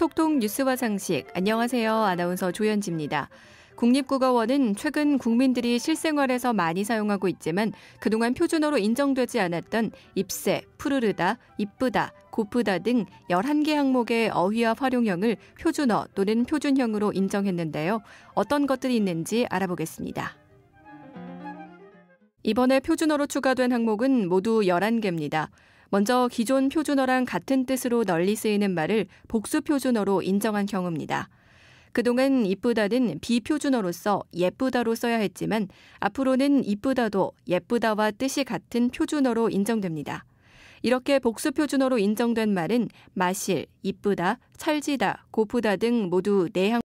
톡톡 뉴스와 상식. 안녕하세요. 아나운서 조현지입니다. 국립국어원은 최근 국민들이 실생활에서 많이 사용하고 있지만 그동안 표준어로 인정되지 않았던 입새, 푸르르다, 이쁘다, 고프다 등 11개 항목의 어휘와 활용형을 표준어 또는 표준형으로 인정했는데요. 어떤 것들이 있는지 알아보겠습니다. 이번에 표준어로 추가된 항목은 모두 11개입니다. 먼저 기존 표준어랑 같은 뜻으로 널리 쓰이는 말을 복수 표준어로 인정한 경우입니다. 그동안 이쁘다는 비표준어로서 예쁘다로 써야 했지만 앞으로는 이쁘다도 예쁘다와 뜻이 같은 표준어로 인정됩니다. 이렇게 복수 표준어로 인정된 말은 마실, 이쁘다, 찰지다, 고프다 등 모두 내향